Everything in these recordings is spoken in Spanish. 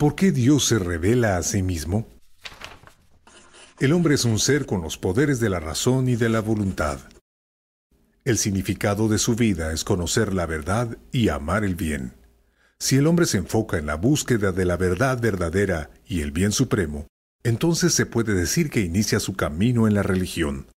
¿Por qué Dios se revela a sí mismo? El hombre es un ser con los poderes de la razón y de la voluntad. El significado de su vida es conocer la verdad y amar el bien. Si el hombre se enfoca en la búsqueda de la verdad verdadera y el bien supremo, entonces se puede decir que inicia su camino en la religión.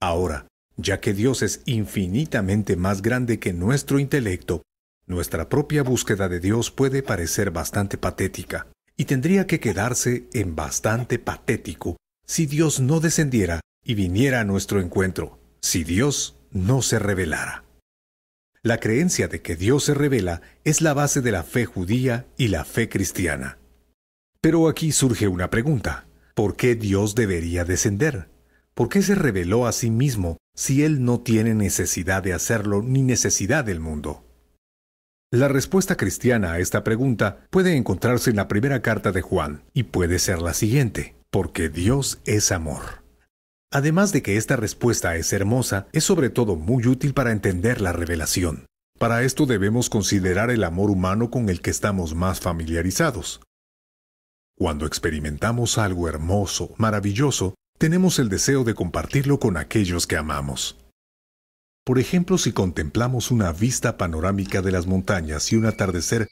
Ahora, ya que Dios es infinitamente más grande que nuestro intelecto, nuestra propia búsqueda de Dios puede parecer bastante patética, y tendría que quedarse en bastante patético si Dios no descendiera y viniera a nuestro encuentro, si Dios no se revelara. La creencia de que Dios se revela es la base de la fe judía y la fe cristiana. Pero aquí surge una pregunta. ¿Por qué Dios debería descender? ¿Por qué se reveló a sí mismo si Él no tiene necesidad de hacerlo ni necesidad del mundo? La respuesta cristiana a esta pregunta puede encontrarse en la primera carta de Juan y puede ser la siguiente, porque Dios es amor. Además de que esta respuesta es hermosa, es sobre todo muy útil para entender la revelación. Para esto debemos considerar el amor humano con el que estamos más familiarizados. Cuando experimentamos algo hermoso, maravilloso, tenemos el deseo de compartirlo con aquellos que amamos. Por ejemplo, si contemplamos una vista panorámica de las montañas y un atardecer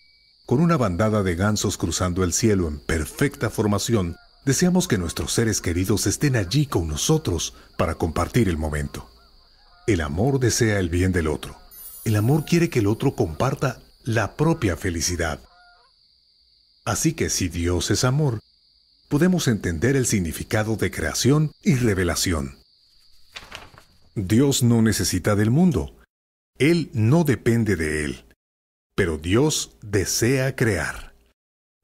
con una bandada de gansos cruzando el cielo en perfecta formación, deseamos que nuestros seres queridos estén allí con nosotros para compartir el momento. El amor desea el bien del otro. El amor quiere que el otro comparta la propia felicidad. Así que si Dios es amor, podemos entender el significado de creación y revelación. Dios no necesita del mundo. Él no depende de él. Pero Dios desea crear.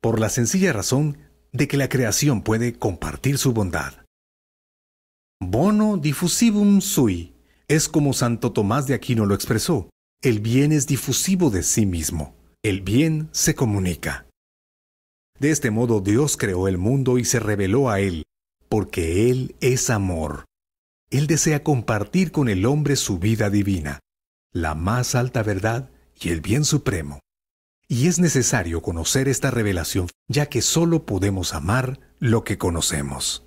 Por la sencilla razón de que la creación puede compartir su bondad. Bono diffusivum sui es como Santo Tomás de Aquino lo expresó. El bien es difusivo de sí mismo. El bien se comunica. De este modo Dios creó el mundo y se reveló a él, porque Él es amor él desea compartir con el hombre su vida divina, la más alta verdad y el bien supremo. Y es necesario conocer esta revelación, ya que solo podemos amar lo que conocemos.